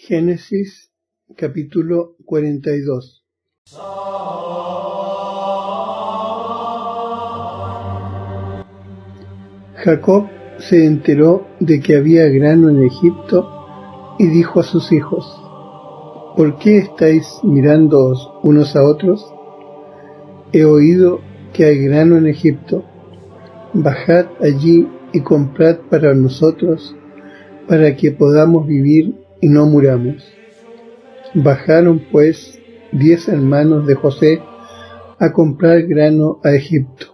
Génesis capítulo 42. Jacob se enteró de que había grano en Egipto y dijo a sus hijos, ¿por qué estáis mirándoos unos a otros? He oído que hay grano en Egipto. Bajad allí y comprad para nosotros, para que podamos vivir y no muramos. Bajaron pues diez hermanos de José a comprar grano a Egipto.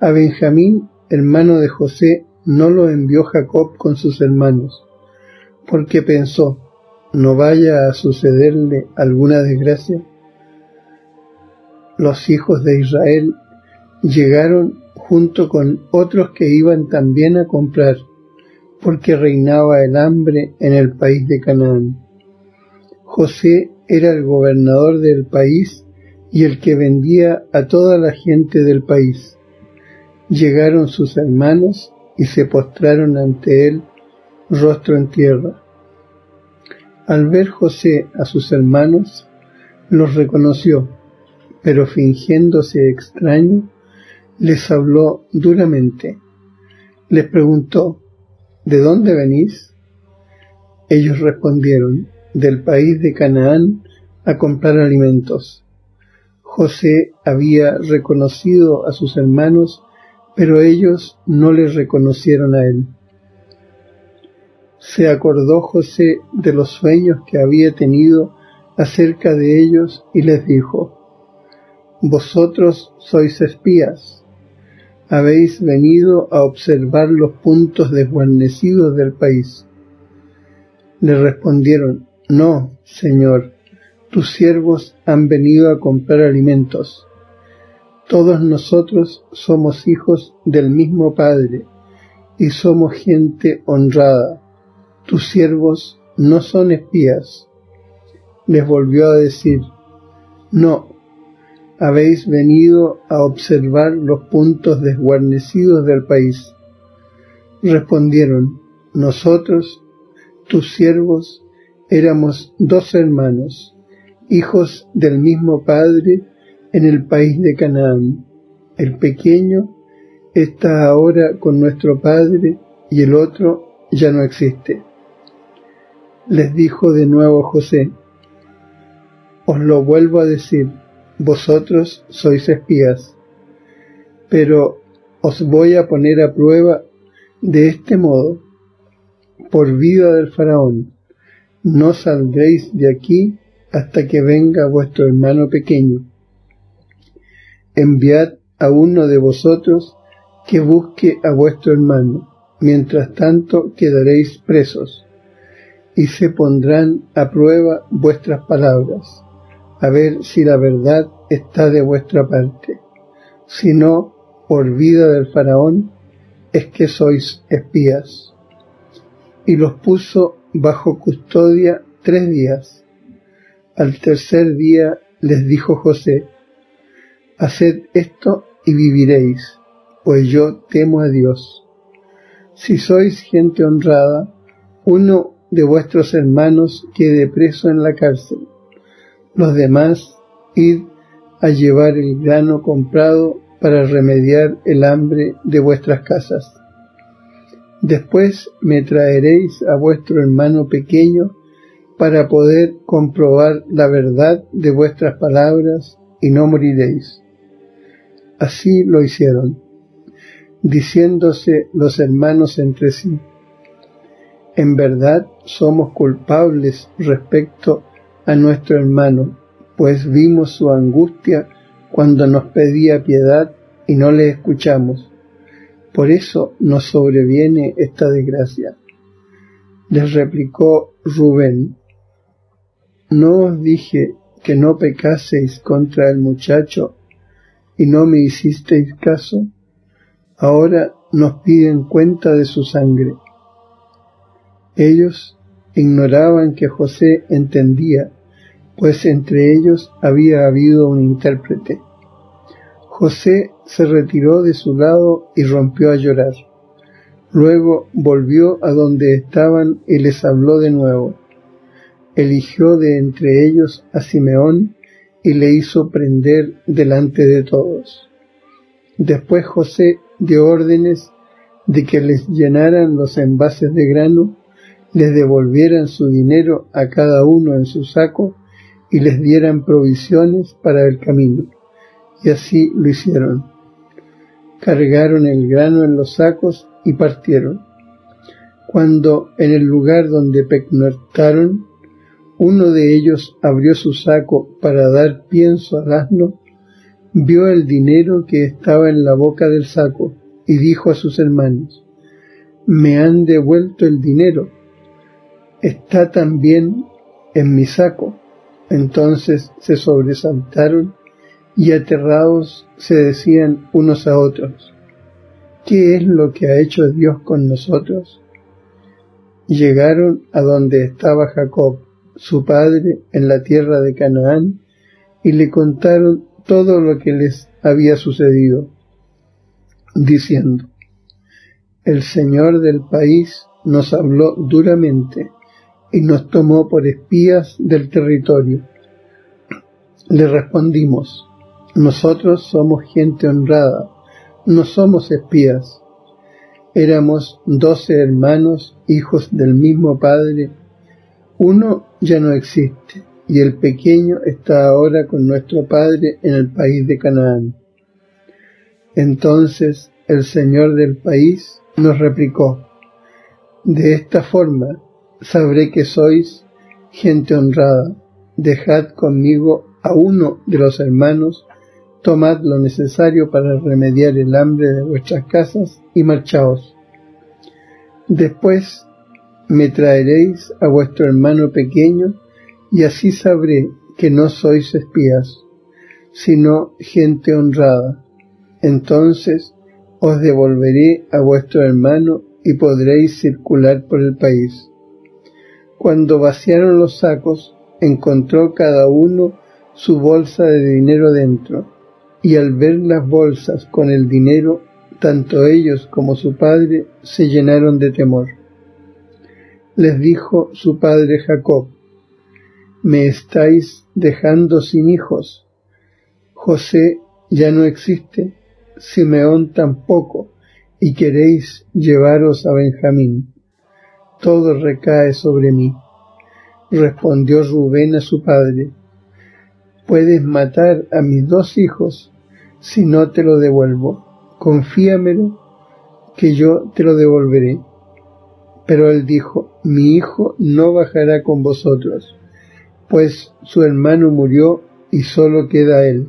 A Benjamín, hermano de José, no lo envió Jacob con sus hermanos, porque pensó, no vaya a sucederle alguna desgracia. Los hijos de Israel llegaron junto con otros que iban también a comprar, porque reinaba el hambre en el país de Canaán. José era el gobernador del país y el que vendía a toda la gente del país. Llegaron sus hermanos y se postraron ante él, rostro en tierra. Al ver José a sus hermanos, los reconoció, pero fingiéndose extraño, les habló duramente. Les preguntó, ¿de dónde venís? Ellos respondieron, del país de Canaán a comprar alimentos. José había reconocido a sus hermanos, pero ellos no le reconocieron a él. Se acordó José de los sueños que había tenido acerca de ellos y les dijo, Vosotros sois espías, habéis venido a observar los puntos desguarnecidos del país. Le respondieron, No, Señor, tus siervos han venido a comprar alimentos. Todos nosotros somos hijos del mismo Padre y somos gente honrada. Tus siervos no son espías. Les volvió a decir, No, habéis venido a observar los puntos desguarnecidos del país. Respondieron, nosotros, tus siervos, éramos dos hermanos, hijos del mismo padre en el país de Canaán. El pequeño está ahora con nuestro padre y el otro ya no existe. Les dijo de nuevo José, os lo vuelvo a decir, vosotros sois espías, pero os voy a poner a prueba de este modo, por vida del faraón, no saldréis de aquí hasta que venga vuestro hermano pequeño. Enviad a uno de vosotros que busque a vuestro hermano, mientras tanto quedaréis presos, y se pondrán a prueba vuestras palabras a ver si la verdad está de vuestra parte, si no, por vida del faraón, es que sois espías. Y los puso bajo custodia tres días. Al tercer día les dijo José, Haced esto y viviréis, pues yo temo a Dios. Si sois gente honrada, uno de vuestros hermanos quede preso en la cárcel, los demás, id a llevar el grano comprado para remediar el hambre de vuestras casas. Después me traeréis a vuestro hermano pequeño para poder comprobar la verdad de vuestras palabras y no moriréis. Así lo hicieron, diciéndose los hermanos entre sí, en verdad somos culpables respecto a nuestro hermano, pues vimos su angustia cuando nos pedía piedad y no le escuchamos. Por eso nos sobreviene esta desgracia. Les replicó Rubén, ¿no os dije que no pecaseis contra el muchacho y no me hicisteis caso? Ahora nos piden cuenta de su sangre. Ellos ignoraban que José entendía pues entre ellos había habido un intérprete. José se retiró de su lado y rompió a llorar. Luego volvió a donde estaban y les habló de nuevo. Eligió de entre ellos a Simeón y le hizo prender delante de todos. Después José dio órdenes de que les llenaran los envases de grano, les devolvieran su dinero a cada uno en su saco y les dieran provisiones para el camino. Y así lo hicieron. Cargaron el grano en los sacos y partieron. Cuando en el lugar donde pecnortaron, uno de ellos abrió su saco para dar pienso al asno, vio el dinero que estaba en la boca del saco y dijo a sus hermanos, me han devuelto el dinero, está también en mi saco. Entonces se sobresaltaron y aterrados se decían unos a otros, ¿qué es lo que ha hecho Dios con nosotros? Llegaron a donde estaba Jacob, su padre, en la tierra de Canaán, y le contaron todo lo que les había sucedido, diciendo, El Señor del país nos habló duramente y nos tomó por espías del territorio. Le respondimos, nosotros somos gente honrada, no somos espías. Éramos doce hermanos, hijos del mismo Padre. Uno ya no existe, y el pequeño está ahora con nuestro Padre en el país de Canaán. Entonces el Señor del país nos replicó, de esta forma sabré que sois gente honrada. Dejad conmigo a uno de los hermanos, tomad lo necesario para remediar el hambre de vuestras casas y marchaos. Después me traeréis a vuestro hermano pequeño y así sabré que no sois espías, sino gente honrada. Entonces os devolveré a vuestro hermano y podréis circular por el país. Cuando vaciaron los sacos, encontró cada uno su bolsa de dinero dentro, y al ver las bolsas con el dinero, tanto ellos como su padre se llenaron de temor. Les dijo su padre Jacob, me estáis dejando sin hijos. José ya no existe, Simeón tampoco, y queréis llevaros a Benjamín todo recae sobre mí. Respondió Rubén a su padre, puedes matar a mis dos hijos si no te lo devuelvo. Confíamelo que yo te lo devolveré. Pero él dijo, mi hijo no bajará con vosotros, pues su hermano murió y solo queda él.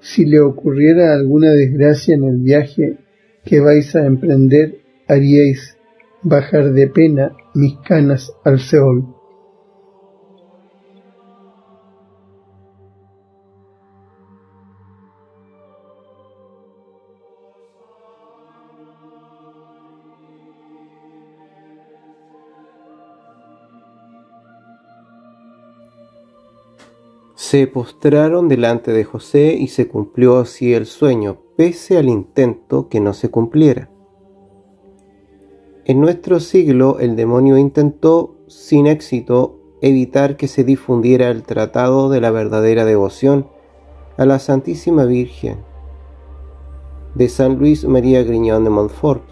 Si le ocurriera alguna desgracia en el viaje que vais a emprender, haríais bajar de pena mis canas al Seol. Se postraron delante de José y se cumplió así el sueño, pese al intento que no se cumpliera. En nuestro siglo el demonio intentó, sin éxito, evitar que se difundiera el tratado de la verdadera devoción a la Santísima Virgen de San Luis María Griñón de Montfort,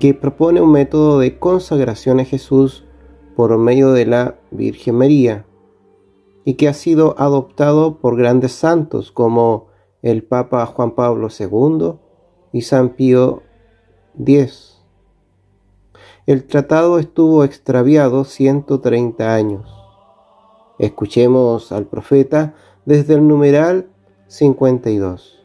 que propone un método de consagración a Jesús por medio de la Virgen María y que ha sido adoptado por grandes santos como el Papa Juan Pablo II y San Pío X. El tratado estuvo extraviado 130 años. Escuchemos al profeta desde el numeral 52.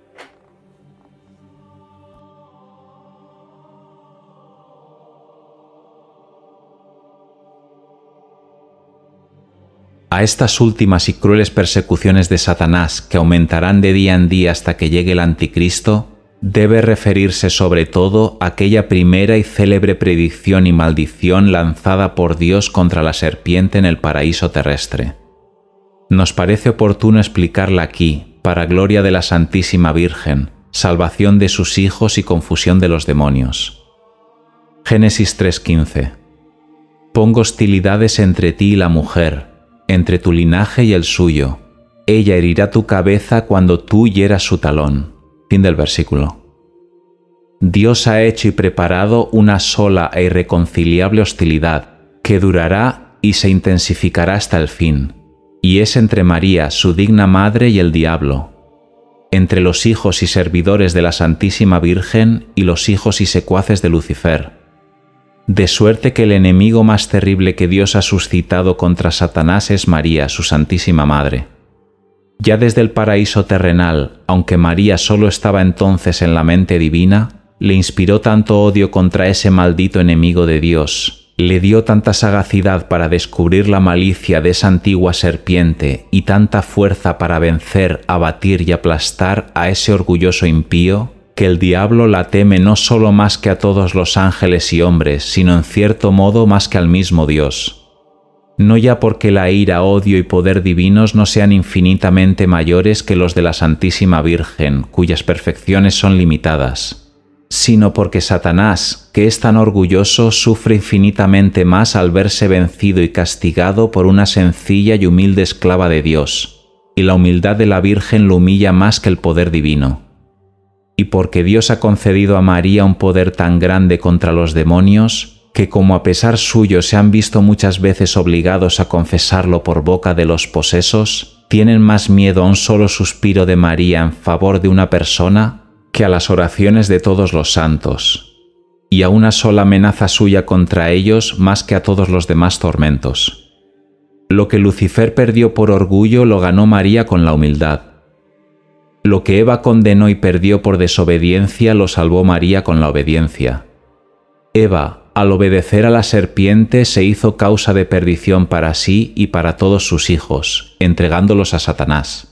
a estas últimas y crueles persecuciones de Satanás que aumentarán de día en día hasta que llegue el anticristo, debe referirse sobre todo a aquella primera y célebre predicción y maldición lanzada por Dios contra la serpiente en el paraíso terrestre. Nos parece oportuno explicarla aquí, para gloria de la Santísima Virgen, salvación de sus hijos y confusión de los demonios. Génesis 3:15 Pongo hostilidades entre ti y la mujer, entre tu linaje y el suyo. Ella herirá tu cabeza cuando tú hieras su talón. Fin del versículo. Dios ha hecho y preparado una sola e irreconciliable hostilidad que durará y se intensificará hasta el fin, y es entre María, su digna madre, y el diablo, entre los hijos y servidores de la Santísima Virgen y los hijos y secuaces de Lucifer. De suerte que el enemigo más terrible que Dios ha suscitado contra Satanás es María, su Santísima Madre. Ya desde el paraíso terrenal, aunque María solo estaba entonces en la mente divina, le inspiró tanto odio contra ese maldito enemigo de Dios, le dio tanta sagacidad para descubrir la malicia de esa antigua serpiente y tanta fuerza para vencer, abatir y aplastar a ese orgulloso impío, que el diablo la teme no solo más que a todos los ángeles y hombres, sino en cierto modo más que al mismo Dios no ya porque la ira, odio y poder divinos no sean infinitamente mayores que los de la Santísima Virgen, cuyas perfecciones son limitadas, sino porque Satanás, que es tan orgulloso, sufre infinitamente más al verse vencido y castigado por una sencilla y humilde esclava de Dios, y la humildad de la Virgen lo humilla más que el poder divino. Y porque Dios ha concedido a María un poder tan grande contra los demonios, que como a pesar suyo se han visto muchas veces obligados a confesarlo por boca de los posesos, tienen más miedo a un solo suspiro de María en favor de una persona que a las oraciones de todos los santos, y a una sola amenaza suya contra ellos más que a todos los demás tormentos. Lo que Lucifer perdió por orgullo lo ganó María con la humildad. Lo que Eva condenó y perdió por desobediencia lo salvó María con la obediencia. Eva, al obedecer a la serpiente se hizo causa de perdición para sí y para todos sus hijos, entregándolos a Satanás.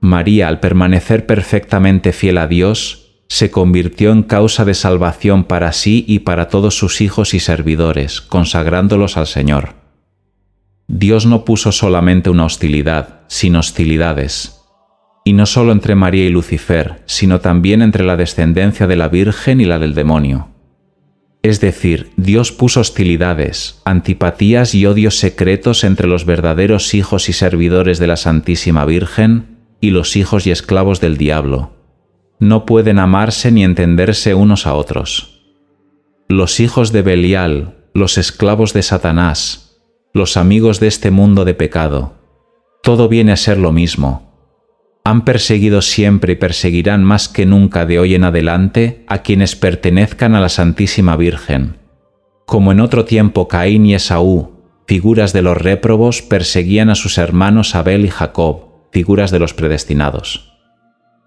María, al permanecer perfectamente fiel a Dios, se convirtió en causa de salvación para sí y para todos sus hijos y servidores, consagrándolos al Señor. Dios no puso solamente una hostilidad, sino hostilidades, y no solo entre María y Lucifer, sino también entre la descendencia de la Virgen y la del demonio. Es decir, Dios puso hostilidades, antipatías y odios secretos entre los verdaderos hijos y servidores de la Santísima Virgen y los hijos y esclavos del diablo. No pueden amarse ni entenderse unos a otros. Los hijos de Belial, los esclavos de Satanás, los amigos de este mundo de pecado, todo viene a ser lo mismo, han perseguido siempre y perseguirán más que nunca de hoy en adelante a quienes pertenezcan a la Santísima Virgen. Como en otro tiempo Caín y Esaú, figuras de los réprobos, perseguían a sus hermanos Abel y Jacob, figuras de los predestinados.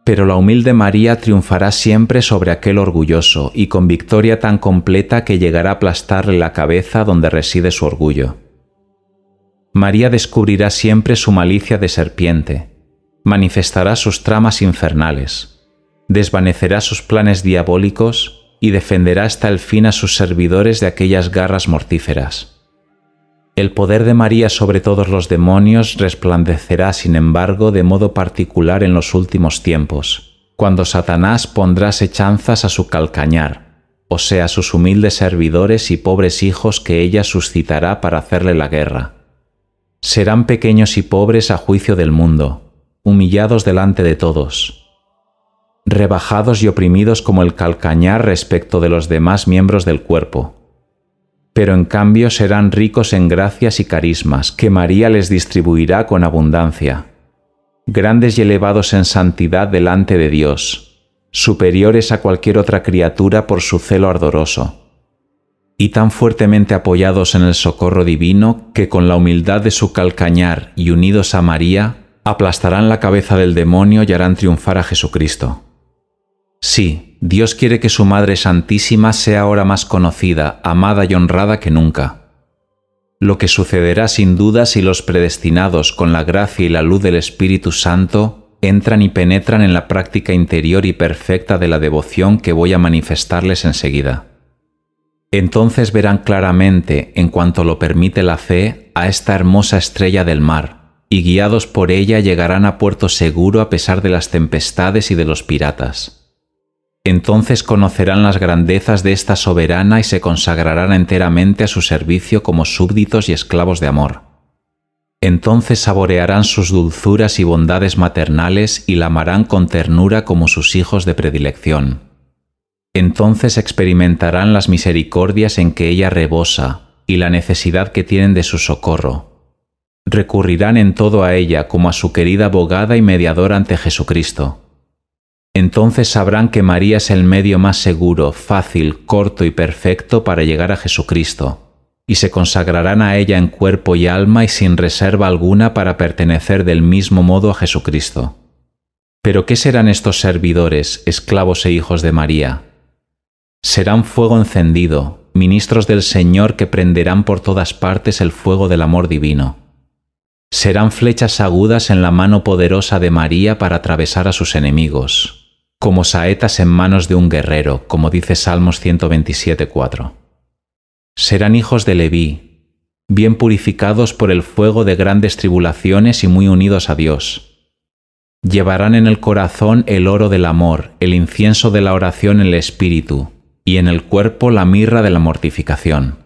Pero la humilde María triunfará siempre sobre aquel orgulloso y con victoria tan completa que llegará a aplastarle la cabeza donde reside su orgullo. María descubrirá siempre su malicia de serpiente, manifestará sus tramas infernales, desvanecerá sus planes diabólicos y defenderá hasta el fin a sus servidores de aquellas garras mortíferas. El poder de María sobre todos los demonios resplandecerá, sin embargo, de modo particular en los últimos tiempos, cuando Satanás pondrá sechanzas a su calcañar, o sea, sus humildes servidores y pobres hijos que ella suscitará para hacerle la guerra. Serán pequeños y pobres a juicio del mundo, humillados delante de todos, rebajados y oprimidos como el calcañar respecto de los demás miembros del cuerpo. Pero en cambio serán ricos en gracias y carismas, que María les distribuirá con abundancia, grandes y elevados en santidad delante de Dios, superiores a cualquier otra criatura por su celo ardoroso y tan fuertemente apoyados en el socorro divino que con la humildad de su calcañar y unidos a María, aplastarán la cabeza del demonio y harán triunfar a Jesucristo. Sí, Dios quiere que su Madre Santísima sea ahora más conocida, amada y honrada que nunca. Lo que sucederá sin duda si los predestinados, con la gracia y la luz del Espíritu Santo, entran y penetran en la práctica interior y perfecta de la devoción que voy a manifestarles enseguida. Entonces verán claramente, en cuanto lo permite la fe, a esta hermosa estrella del mar, y guiados por ella llegarán a puerto seguro a pesar de las tempestades y de los piratas. Entonces conocerán las grandezas de esta soberana y se consagrarán enteramente a su servicio como súbditos y esclavos de amor. Entonces saborearán sus dulzuras y bondades maternales y la amarán con ternura como sus hijos de predilección. Entonces experimentarán las misericordias en que ella rebosa y la necesidad que tienen de su socorro recurrirán en todo a ella como a su querida abogada y mediadora ante Jesucristo. Entonces sabrán que María es el medio más seguro, fácil, corto y perfecto para llegar a Jesucristo, y se consagrarán a ella en cuerpo y alma y sin reserva alguna para pertenecer del mismo modo a Jesucristo. Pero ¿qué serán estos servidores, esclavos e hijos de María? Serán fuego encendido, ministros del Señor que prenderán por todas partes el fuego del amor divino serán flechas agudas en la mano poderosa de María para atravesar a sus enemigos, como saetas en manos de un guerrero, como dice Salmos 127.4. Serán hijos de Leví, bien purificados por el fuego de grandes tribulaciones y muy unidos a Dios. Llevarán en el corazón el oro del amor, el incienso de la oración en el espíritu, y en el cuerpo la mirra de la mortificación.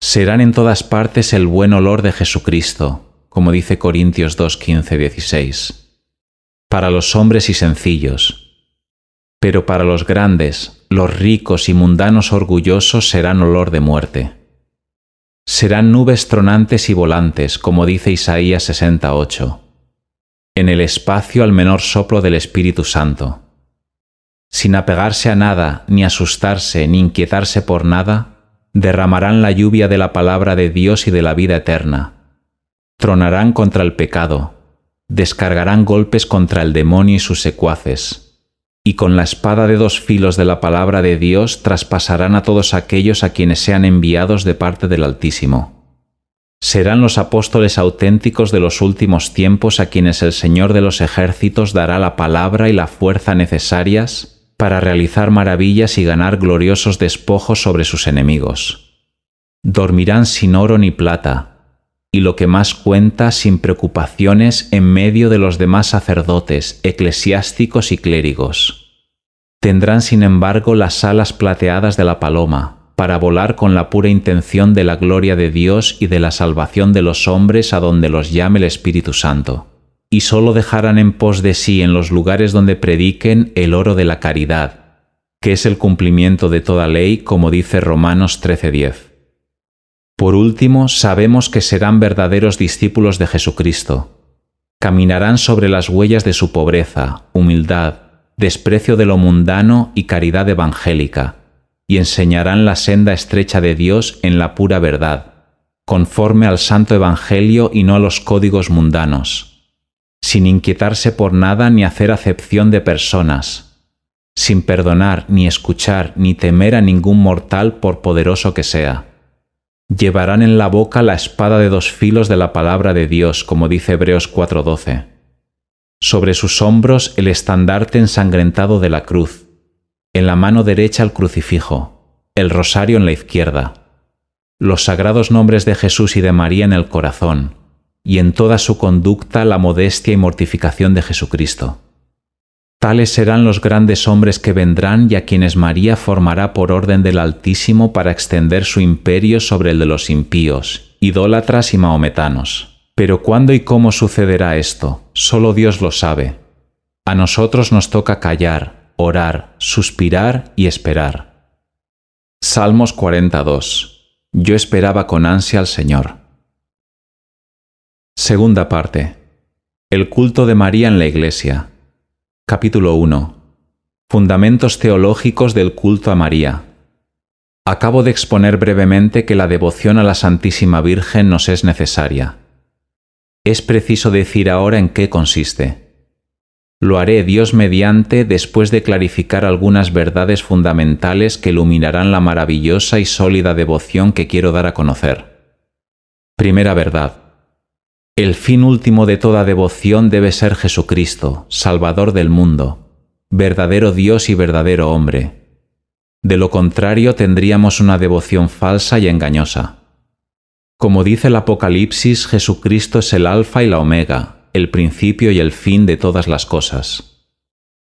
Serán en todas partes el buen olor de Jesucristo, como dice Corintios 2, 16. Para los hombres y sencillos. Pero para los grandes, los ricos y mundanos orgullosos serán olor de muerte. Serán nubes tronantes y volantes, como dice Isaías 68. En el espacio al menor soplo del Espíritu Santo. Sin apegarse a nada, ni asustarse, ni inquietarse por nada, derramarán la lluvia de la palabra de Dios y de la vida eterna Tronarán contra el pecado, descargarán golpes contra el demonio y sus secuaces, y con la espada de dos filos de la palabra de Dios traspasarán a todos aquellos a quienes sean enviados de parte del Altísimo. Serán los apóstoles auténticos de los últimos tiempos a quienes el Señor de los ejércitos dará la palabra y la fuerza necesarias para realizar maravillas y ganar gloriosos despojos sobre sus enemigos. Dormirán sin oro ni plata, y lo que más cuenta sin preocupaciones en medio de los demás sacerdotes, eclesiásticos y clérigos. Tendrán sin embargo las alas plateadas de la paloma, para volar con la pura intención de la gloria de Dios y de la salvación de los hombres a donde los llame el Espíritu Santo, y sólo dejarán en pos de sí en los lugares donde prediquen el oro de la caridad, que es el cumplimiento de toda ley, como dice Romanos 13:10. Por último, sabemos que serán verdaderos discípulos de Jesucristo. Caminarán sobre las huellas de su pobreza, humildad, desprecio de lo mundano y caridad evangélica, y enseñarán la senda estrecha de Dios en la pura verdad, conforme al santo Evangelio y no a los códigos mundanos, sin inquietarse por nada ni hacer acepción de personas, sin perdonar, ni escuchar, ni temer a ningún mortal por poderoso que sea Llevarán en la boca la espada de dos filos de la palabra de Dios, como dice Hebreos 4:12. Sobre sus hombros el estandarte ensangrentado de la cruz, en la mano derecha el crucifijo, el rosario en la izquierda, los sagrados nombres de Jesús y de María en el corazón, y en toda su conducta la modestia y mortificación de Jesucristo. Tales serán los grandes hombres que vendrán y a quienes María formará por orden del Altísimo para extender su imperio sobre el de los impíos, idólatras y maometanos. Pero cuándo y cómo sucederá esto, solo Dios lo sabe. A nosotros nos toca callar, orar, suspirar y esperar. Salmos 42. Yo esperaba con ansia al Señor. Segunda parte. El culto de María en la Iglesia. Capítulo 1. Fundamentos teológicos del culto a María. Acabo de exponer brevemente que la devoción a la Santísima Virgen nos es necesaria. Es preciso decir ahora en qué consiste. Lo haré Dios mediante después de clarificar algunas verdades fundamentales que iluminarán la maravillosa y sólida devoción que quiero dar a conocer. Primera verdad. El fin último de toda devoción debe ser Jesucristo, Salvador del mundo, verdadero Dios y verdadero hombre. De lo contrario tendríamos una devoción falsa y engañosa. Como dice el Apocalipsis, Jesucristo es el alfa y la omega, el principio y el fin de todas las cosas.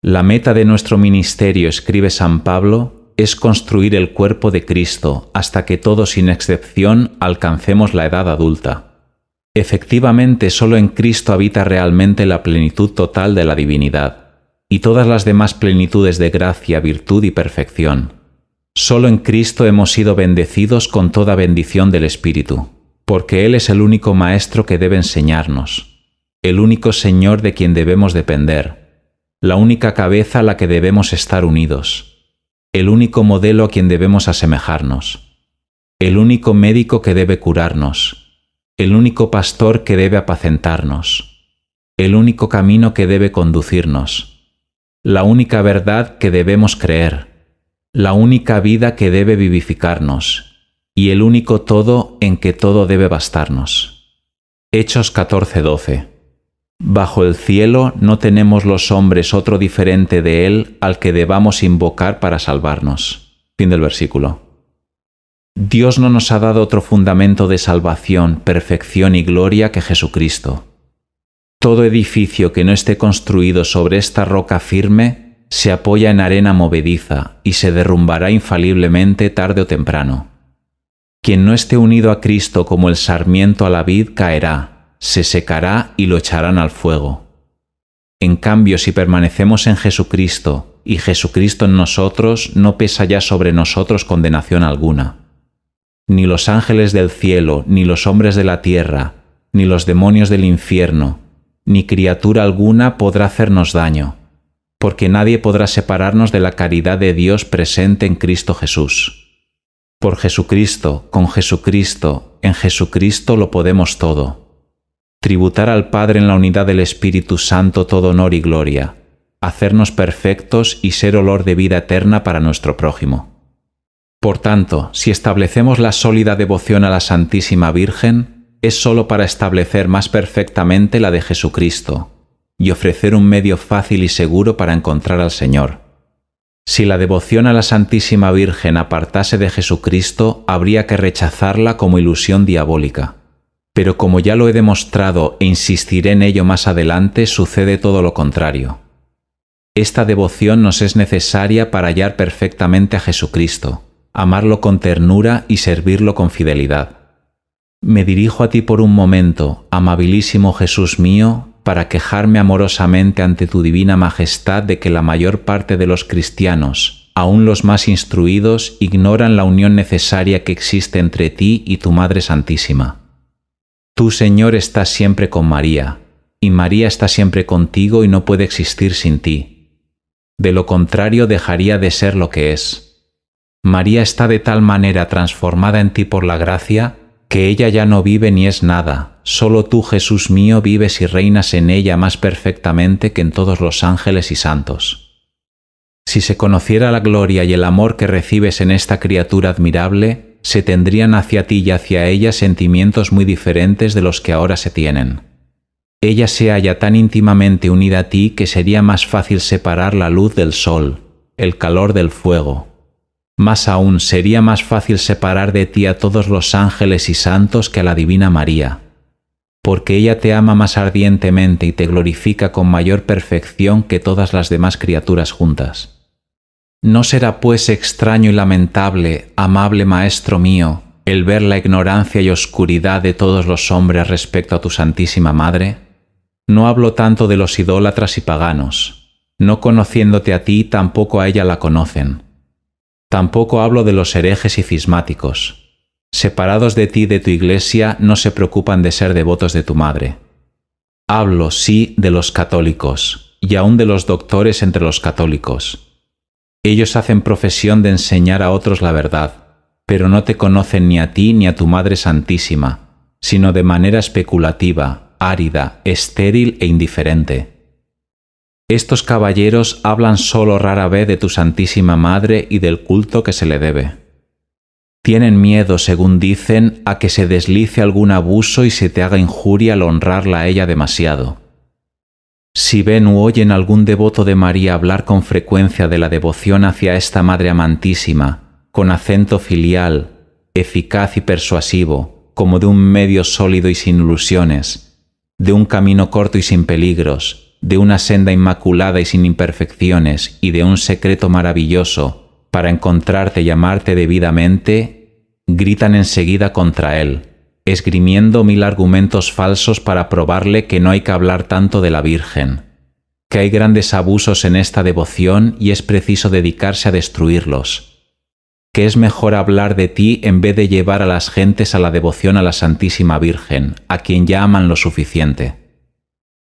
La meta de nuestro ministerio, escribe San Pablo, es construir el cuerpo de Cristo hasta que todos sin excepción alcancemos la edad adulta. Efectivamente, solo en Cristo habita realmente la plenitud total de la divinidad y todas las demás plenitudes de gracia, virtud y perfección. Solo en Cristo hemos sido bendecidos con toda bendición del Espíritu, porque Él es el único Maestro que debe enseñarnos, el único Señor de quien debemos depender, la única cabeza a la que debemos estar unidos, el único modelo a quien debemos asemejarnos, el único médico que debe curarnos, el único pastor que debe apacentarnos, el único camino que debe conducirnos, la única verdad que debemos creer, la única vida que debe vivificarnos y el único todo en que todo debe bastarnos. Hechos 14:12 Bajo el cielo no tenemos los hombres otro diferente de él al que debamos invocar para salvarnos. Fin del versículo. Dios no nos ha dado otro fundamento de salvación, perfección y gloria que Jesucristo. Todo edificio que no esté construido sobre esta roca firme se apoya en arena movediza y se derrumbará infaliblemente tarde o temprano. Quien no esté unido a Cristo como el sarmiento a la vid caerá, se secará y lo echarán al fuego. En cambio, si permanecemos en Jesucristo y Jesucristo en nosotros, no pesa ya sobre nosotros condenación alguna ni los ángeles del cielo, ni los hombres de la tierra, ni los demonios del infierno, ni criatura alguna podrá hacernos daño, porque nadie podrá separarnos de la caridad de Dios presente en Cristo Jesús. Por Jesucristo, con Jesucristo, en Jesucristo lo podemos todo. Tributar al Padre en la unidad del Espíritu Santo todo honor y gloria, hacernos perfectos y ser olor de vida eterna para nuestro prójimo. Por tanto, si establecemos la sólida devoción a la Santísima Virgen, es sólo para establecer más perfectamente la de Jesucristo y ofrecer un medio fácil y seguro para encontrar al Señor. Si la devoción a la Santísima Virgen apartase de Jesucristo, habría que rechazarla como ilusión diabólica. Pero como ya lo he demostrado e insistiré en ello más adelante, sucede todo lo contrario. Esta devoción nos es necesaria para hallar perfectamente a Jesucristo, amarlo con ternura y servirlo con fidelidad. Me dirijo a ti por un momento, amabilísimo Jesús mío, para quejarme amorosamente ante tu divina majestad de que la mayor parte de los cristianos, aun los más instruidos, ignoran la unión necesaria que existe entre ti y tu Madre Santísima. Tú, Señor, estás siempre con María, y María está siempre contigo y no puede existir sin ti. De lo contrario dejaría de ser lo que es. María está de tal manera transformada en ti por la gracia, que ella ya no vive ni es nada, solo tú Jesús mío vives y reinas en ella más perfectamente que en todos los ángeles y santos. Si se conociera la gloria y el amor que recibes en esta criatura admirable, se tendrían hacia ti y hacia ella sentimientos muy diferentes de los que ahora se tienen. Ella se halla tan íntimamente unida a ti que sería más fácil separar la luz del sol, el calor del fuego, más aún sería más fácil separar de ti a todos los ángeles y santos que a la Divina María, porque ella te ama más ardientemente y te glorifica con mayor perfección que todas las demás criaturas juntas. No será pues extraño y lamentable, amable Maestro mío, el ver la ignorancia y oscuridad de todos los hombres respecto a tu Santísima Madre? No hablo tanto de los idólatras y paganos, no conociéndote a ti tampoco a ella la conocen Tampoco hablo de los herejes y cismáticos. Separados de ti y de tu iglesia, no se preocupan de ser devotos de tu madre. Hablo, sí, de los católicos, y aún de los doctores entre los católicos. Ellos hacen profesión de enseñar a otros la verdad, pero no te conocen ni a ti ni a tu Madre Santísima, sino de manera especulativa, árida, estéril e indiferente. Estos caballeros hablan solo rara vez de tu Santísima Madre y del culto que se le debe. Tienen miedo, según dicen, a que se deslice algún abuso y se te haga injuria al honrarla a ella demasiado. Si ven u oyen algún devoto de María hablar con frecuencia de la devoción hacia esta Madre amantísima, con acento filial, eficaz y persuasivo, como de un medio sólido y sin ilusiones, de un camino corto y sin peligros, de una senda inmaculada y sin imperfecciones y de un secreto maravilloso para encontrarte y amarte debidamente, gritan enseguida contra él, esgrimiendo mil argumentos falsos para probarle que no hay que hablar tanto de la Virgen, que hay grandes abusos en esta devoción y es preciso dedicarse a destruirlos que es mejor hablar de ti en vez de llevar a las gentes a la devoción a la Santísima Virgen, a quien ya aman lo suficiente.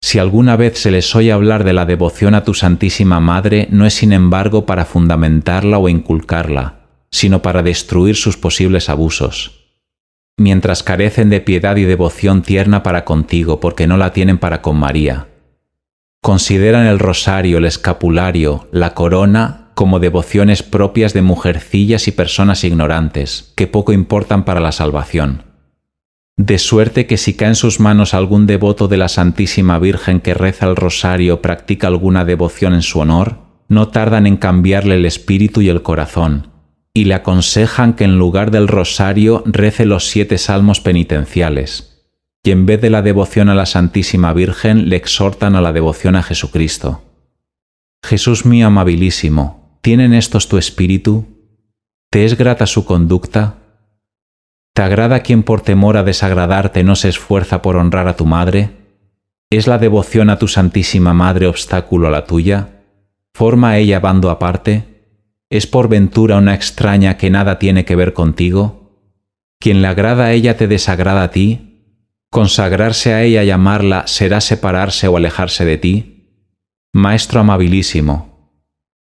Si alguna vez se les oye hablar de la devoción a tu Santísima Madre, no es sin embargo para fundamentarla o inculcarla, sino para destruir sus posibles abusos. Mientras carecen de piedad y devoción tierna para contigo, porque no la tienen para con María. Consideran el rosario, el escapulario, la corona como devociones propias de mujercillas y personas ignorantes, que poco importan para la salvación de suerte que si cae en sus manos algún devoto de la Santísima Virgen que reza el rosario o practica alguna devoción en su honor, no tardan en cambiarle el espíritu y el corazón, y le aconsejan que en lugar del rosario rece los siete salmos penitenciales, y en vez de la devoción a la Santísima Virgen le exhortan a la devoción a Jesucristo. Jesús mío amabilísimo, ¿tienen estos tu espíritu? ¿Te es grata su conducta? ¿Te agrada quien por temor a desagradarte no se esfuerza por honrar a tu madre? ¿Es la devoción a tu Santísima Madre obstáculo a la tuya? ¿Forma ella bando aparte? ¿Es por ventura una extraña que nada tiene que ver contigo? Quien le agrada a ella te desagrada a ti. Consagrarse a ella y amarla será separarse o alejarse de ti. Maestro amabilísimo.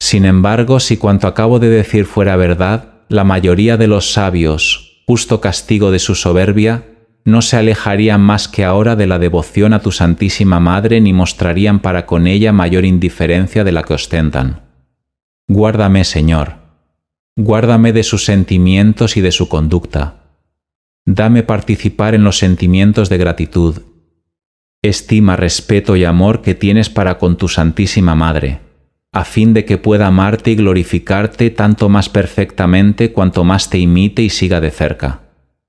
Sin embargo, si cuanto acabo de decir fuera verdad, la mayoría de los sabios, justo castigo de su soberbia, no se alejarían más que ahora de la devoción a tu Santísima Madre ni mostrarían para con ella mayor indiferencia de la que ostentan. Guárdame, Señor, guárdame de sus sentimientos y de su conducta. Dame participar en los sentimientos de gratitud, estima, respeto y amor que tienes para con tu Santísima Madre a fin de que pueda amarte y glorificarte tanto más perfectamente cuanto más te imite y siga de cerca.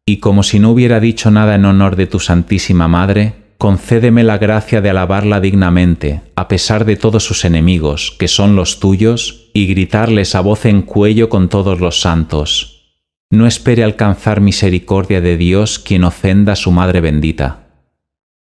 Y como si no hubiera dicho nada en honor de tu Santísima Madre, concédeme la gracia de alabarla dignamente, a pesar de todos sus enemigos, que son los tuyos, y gritarles a voz en cuello con todos los santos. No espere alcanzar misericordia de Dios quien ofenda a su Madre bendita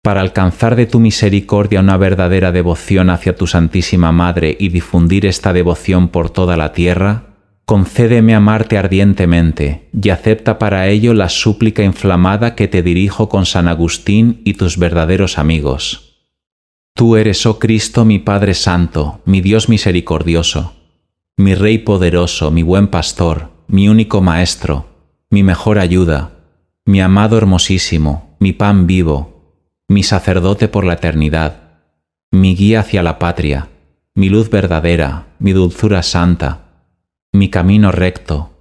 para alcanzar de tu misericordia una verdadera devoción hacia tu Santísima Madre y difundir esta devoción por toda la tierra, concédeme amarte ardientemente y acepta para ello la súplica inflamada que te dirijo con San Agustín y tus verdaderos amigos. Tú eres, oh Cristo, mi Padre Santo, mi Dios misericordioso, mi Rey poderoso, mi buen pastor, mi único Maestro, mi mejor ayuda, mi amado hermosísimo, mi pan vivo, mi sacerdote por la eternidad, mi guía hacia la patria, mi luz verdadera, mi dulzura santa, mi camino recto,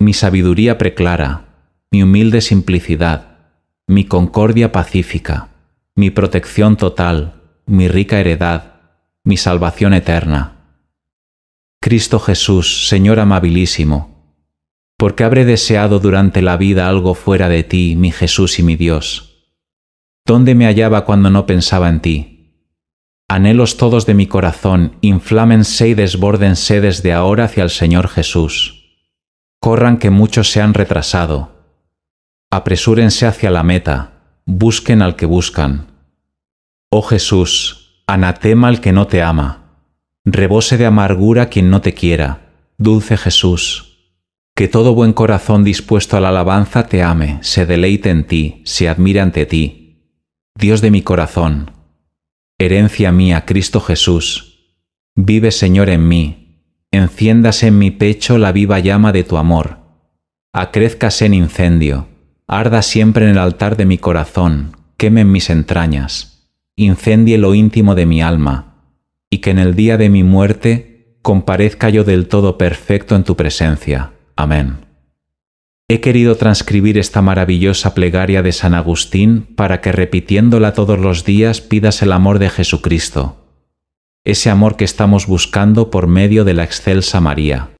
mi sabiduría preclara, mi humilde simplicidad, mi concordia pacífica, mi protección total, mi rica heredad, mi salvación eterna. Cristo Jesús, Señor amabilísimo, porque habré deseado durante la vida algo fuera de ti, mi Jesús y mi Dios ¿Dónde me hallaba cuando no pensaba en ti? Anhelos todos de mi corazón, inflámense y desbórdense desde ahora hacia el Señor Jesús. Corran que muchos se han retrasado. Apresúrense hacia la meta, busquen al que buscan. Oh Jesús, anatema al que no te ama. Rebose de amargura quien no te quiera, dulce Jesús. Que todo buen corazón dispuesto a la alabanza te ame, se deleite en ti, se admire ante ti, Dios de mi corazón, herencia mía, Cristo Jesús, vive Señor en mí, enciéndase en mi pecho la viva llama de tu amor, acrézcase en incendio, arda siempre en el altar de mi corazón, queme en mis entrañas, incendie lo íntimo de mi alma, y que en el día de mi muerte comparezca yo del todo perfecto en tu presencia. Amén. He querido transcribir esta maravillosa plegaria de San Agustín para que repitiéndola todos los días pidas el amor de Jesucristo, ese amor que estamos buscando por medio de la excelsa María.